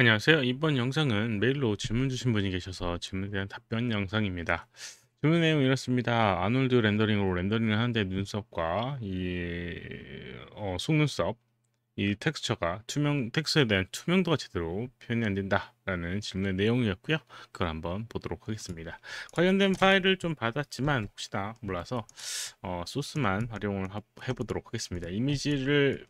안녕하세요. 이번 영상은 메일로 질문 주신 분이 계셔서 질문에 대한 답변 영상입니다. 질문 내용 이렇습니다. 아놀드 렌더링으로 렌더링을 하는데 눈썹과 이 어, 속눈썹 이 텍스처가 투명 텍스에 대한 투명도가 제대로 표현이 안 된다라는 질문의 내용이었고요. 그걸 한번 보도록 하겠습니다. 관련된 파일을 좀 받았지만 혹시나 몰라서 어, 소스만 활용을 해보도록 하겠습니다. 이미지를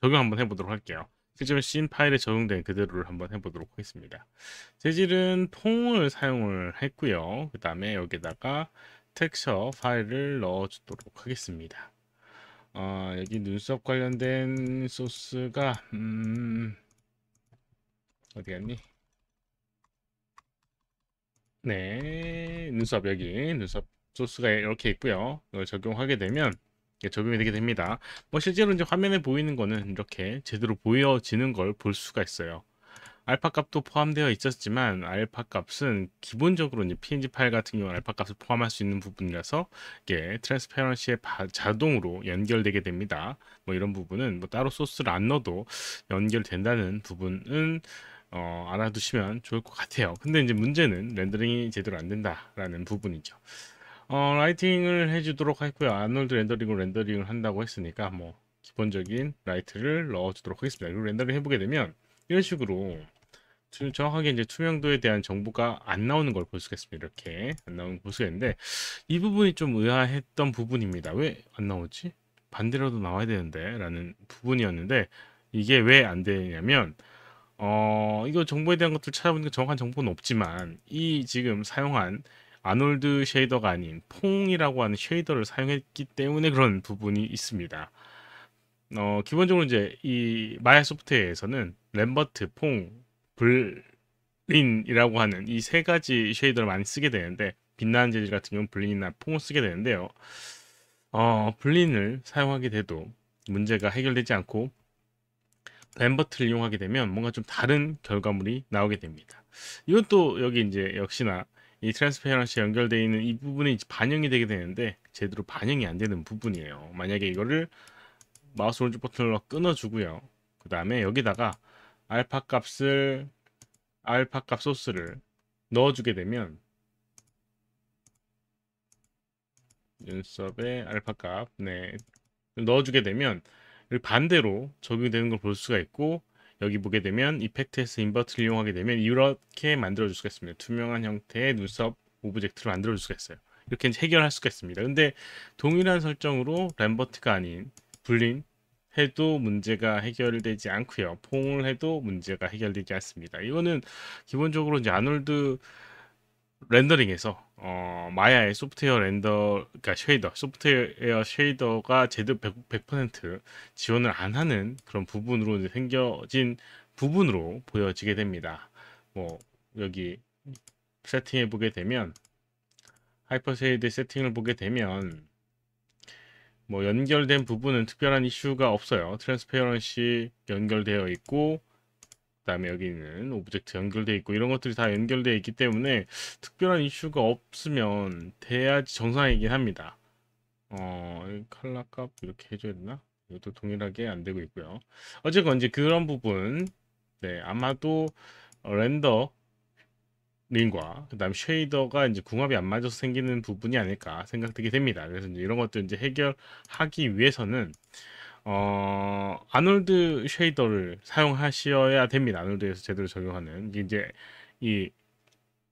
적용 한번 해보도록 할게요. 실제로 씬 파일에 적용된 그대로를 한번 해보도록 하겠습니다. 재질은 통을 사용을 했고요. 그 다음에 여기다가 텍스처 파일을 넣어주도록 하겠습니다. 어, 여기 눈썹 관련된 소스가 음, 어디 갔니? 네, 눈썹 여기 눈썹 소스가 이렇게 있고요. 이걸 적용하게 되면 예, 적용이 되게 됩니다. 뭐 실제로 이제 화면에 보이는 거는 이렇게 제대로 보여지는 걸 볼 수가 있어요. 알파 값도 포함되어 있었지만 알파 값은 기본적으로 이제 PNG 파일 같은 경우 알파 값을 포함할 수 있는 부분이라서 이게 트랜스페런시에 자동으로 연결되게 됩니다. 뭐 이런 부분은 뭐 따로 소스를 안 넣어도 연결된다는 부분은 어, 알아두시면 좋을 것 같아요. 근데 이제 문제는 렌더링이 제대로 안 된다라는 부분이죠. 어, 라이팅을 해주도록 했고요. 아놀드 렌더링으로 렌더링을 한다고 했으니까 뭐 기본적인 라이트를 넣어주도록 하겠습니다. 그리고 렌더링 해보게 되면 이런 식으로 정확하게 이제 투명도에 대한 정보가 안 나오는 걸 볼 수가 있습니다. 이렇게 안 나오는 걸볼 수가 있는데 이 부분이 좀 의아했던 부분입니다. 왜 안 나오지? 반대로도 나와야 되는데 라는 부분이었는데 이게 왜 안 되냐면 어 이거 정보에 대한 것들 찾아보니까 정확한 정보는 없지만 이 지금 사용한 아놀드 쉐이더가 아닌 퐁이라고 하는 쉐이더를 사용했기 때문에 그런 부분이 있습니다. 어, 기본적으로 이제 이 마야 소프트웨어에서는 램버트, 퐁, 블린이라고 하는 이 세 가지 쉐이더를 많이 쓰게 되는데 빛나는 재질 같은 경우는 블린이나 퐁을 쓰게 되는데요. 어, 블린을 사용하게 돼도 문제가 해결되지 않고 램버트를 이용하게 되면 뭔가 좀 다른 결과물이 나오게 됩니다. 이것도 여기 이제 역시나 이 트랜스페어런시 연결되어 있는 이 부분이 반영이 되게 되는데 제대로 반영이 안 되는 부분이에요. 만약에 이거를 마우스 오른쪽 버튼으로 끊어주고요. 그 다음에 여기다가 알파 값을 알파 값 소스를 넣어주게 되면 눈썹에 알파 값 네, 넣어주게 되면 반대로 적용되는 걸 볼 수가 있고 여기 보게 되면 이펙트에서 인버트를 이용하게 되면 이렇게 만들어 줄 수가 있습니다. 투명한 형태의 눈썹 오브젝트를 만들어 줄 수가 있어요. 이렇게 해결할 수가 있습니다. 근데 동일한 설정으로 램버트가 아닌 블린 해도 문제가 해결되지 않고요. 퐁을 해도 문제가 해결되지 않습니다. 이거는 기본적으로 이제 아놀드 렌더링에서 마야의 소프트웨어 렌더, 그러니까 쉐이더, 소프트웨어 쉐이더가 제대로 100%, 100% 지원을 안 하는 그런 부분으로 생겨진 부분으로 보여지게 됩니다. 뭐 여기 세팅해 보게 되면 하이퍼 쉐이드 세팅을 보게 되면 뭐 연결된 부분은 특별한 이슈가 없어요. 트랜스페어런시 연결되어 있고 다음에 여기는 오브젝트 연결되어 있고 이런 것들이 다연결되어 있기 때문에 특별한 이슈가 없으면 돼야지 정상이긴 합니다. 어, 칼라 값 이렇게 해줘야 되나? 이것도 동일하게 안 되고 있고요. 어쨌건 이제 그런 부분, 네, 아마도 렌더 링과 그다음 쉐이더가 이제 궁합이 안 맞아서 생기는 부분이 아닐까 생각되게 됩니다. 그래서 이제 이런 것들 이제 해결하기 위해서는 어, 아놀드 쉐이더를 사용하셔야 됩니다. 아놀드에서 제대로 적용하는 이제 이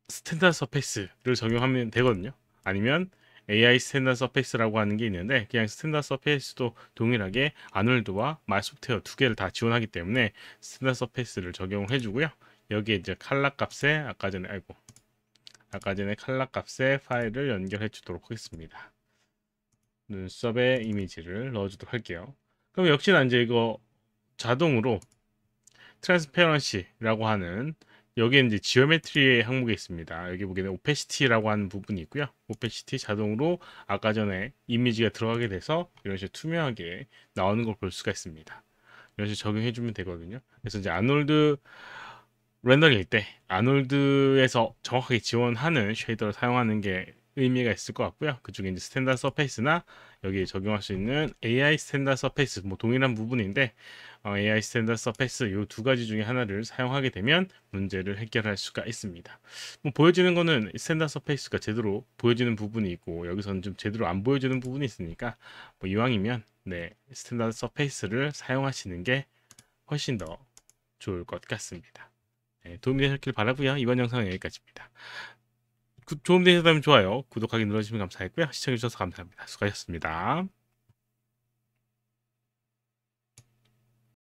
스탠다드 서페이스를 적용하면 되거든요. 아니면 AI 스탠다드 서페이스라고 하는 게 있는데 그냥 스탠다드 서페이스도 동일하게 아놀드와 마이소프트웨어 두 개를 다 지원하기 때문에 스탠다드 서페이스를 적용해 을 주고요. 여기에 이제 칼라 값에 아까 전에 아이고 아까 전에 칼라 값에 파일을 연결해 주도록 하겠습니다. 눈썹에 이미지를 넣어주도록 할게요. 그럼 역시나 이제 이거 자동으로 트랜스페런시라고 하는 여기에 이제 지오메트리의 항목이 있습니다. 여기 보게 되면 오페시티라고 하는 부분이 있고요. 오페시티 자동으로 아까 전에 이미지가 들어가게 돼서 이런 식으로 투명하게 나오는 걸 볼 수가 있습니다. 이런 식으로 적용해주면 되거든요. 그래서 이제 아놀드 렌더링일 때 아놀드에서 정확하게 지원하는 쉐이더를 사용하는 게 의미가 있을 것 같고요. 그중에 이제 스탠다드 서페이스나 여기 에 적용할 수 있는 AI 스탠다드 서페이스 뭐 동일한 부분인데 어, AI 스탠다드 서페이스 이 두 가지 중에 하나를 사용하게 되면 문제를 해결할 수가 있습니다. 뭐 보여지는 거는 스탠다드 서페이스가 제대로 보여지는 부분이 있고 여기서는 좀 제대로 안 보여지는 부분이 있으니까 뭐 이왕이면 네 스탠다드 서페이스를 사용하시는 게 훨씬 더 좋을 것 같습니다. 네, 도움이 되셨길 바라고요. 이번 영상은 여기까지입니다. 도움되셨다면 좋아요, 구독하기 눌러주시면 감사했고요. 시청해주셔서 감사합니다. 수고하셨습니다.